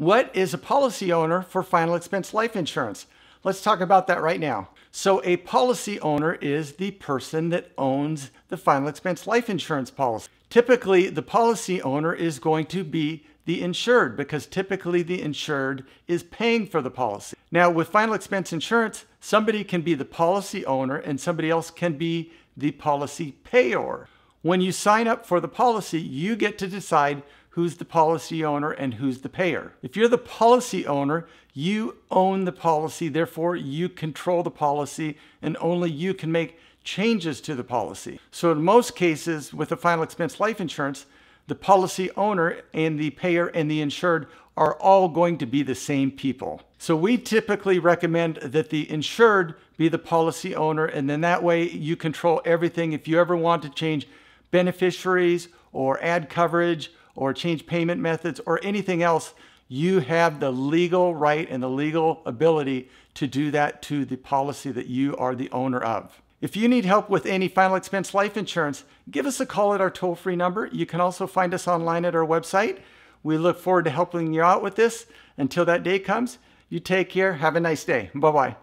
What is a policy owner for final expense life insurance? Let's talk about that right now. So a policy owner is the person that owns the final expense life insurance policy. Typically, the policy owner is going to be the insured because typically the insured is paying for the policy. Now, with final expense insurance, somebody can be the policy owner and somebody else can be the policy payer. When you sign up for the policy, you get to decide who's the policy owner and who's the payer. If you're the policy owner, you own the policy, therefore, you control the policy, and only you can make changes to the policy. So, in most cases, with a final expense life insurance, the policy owner and the payer and the insured are all going to be the same people. So, we typically recommend that the insured be the policy owner, and then that way you control everything. If you ever want to change beneficiaries or add coverage or change payment methods or anything else, you have the legal right and the legal ability to do that to the policy that you are the owner of. If you need help with any final expense life insurance, give us a call at our toll free number. You can also find us online at our website. We look forward to helping you out with this. Until that day comes, you take care. Have a nice day. Bye bye.